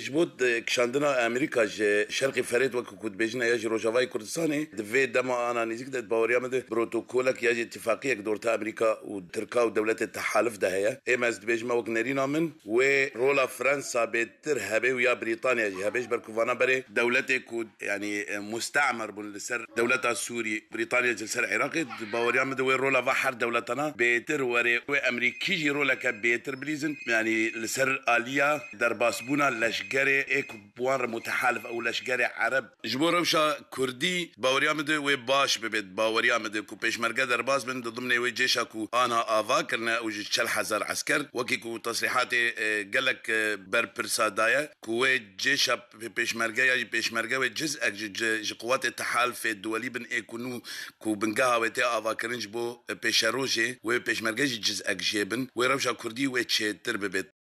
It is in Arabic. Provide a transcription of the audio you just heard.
جبود كشاندنا امريكا جي شرقي فريد وكو كنت بيجنا ياجي روجافاي كردستاني دفي دما انا نيزك دت باوريا مد بروتوكولك ياجي اتفاقيه دورتا امريكا وتركا ودولة التحالف ده هي اي ماز بيجما وك نرينا من ورولا فرنسا بتر هبي ويا بريطانيا جي هبيش بركو فانا بري دولتك يعني مستعمر بالسر دولتها السوري بريطانيا جلسر العراقي باوريا مد ورولا رولا بحر دولتنا بيتر وري وامريكي جي رولا كبيتر بليزن يعني لسر اليا درباسبونا لشق لشگری ایک بوان متحالف او لشگری عرب جبو روشا کردی باوریا مده و باش ببید باوریا مده کو پیشمرگه در باز بند ضمن و جیشا کو آنها آوا کرنا او چل هزار عسكر وكي کو تصريحات قالك بر برسادايا كو جيشا پیشمرگه یا پیشمرگه و جزء ج قوات التحالف الدولي بن ايكونو كو بنقاها و تي آوا کرنج بو پیشروجه و پیشمرگه جزء جيبن و روشا کردی و چه تر ببید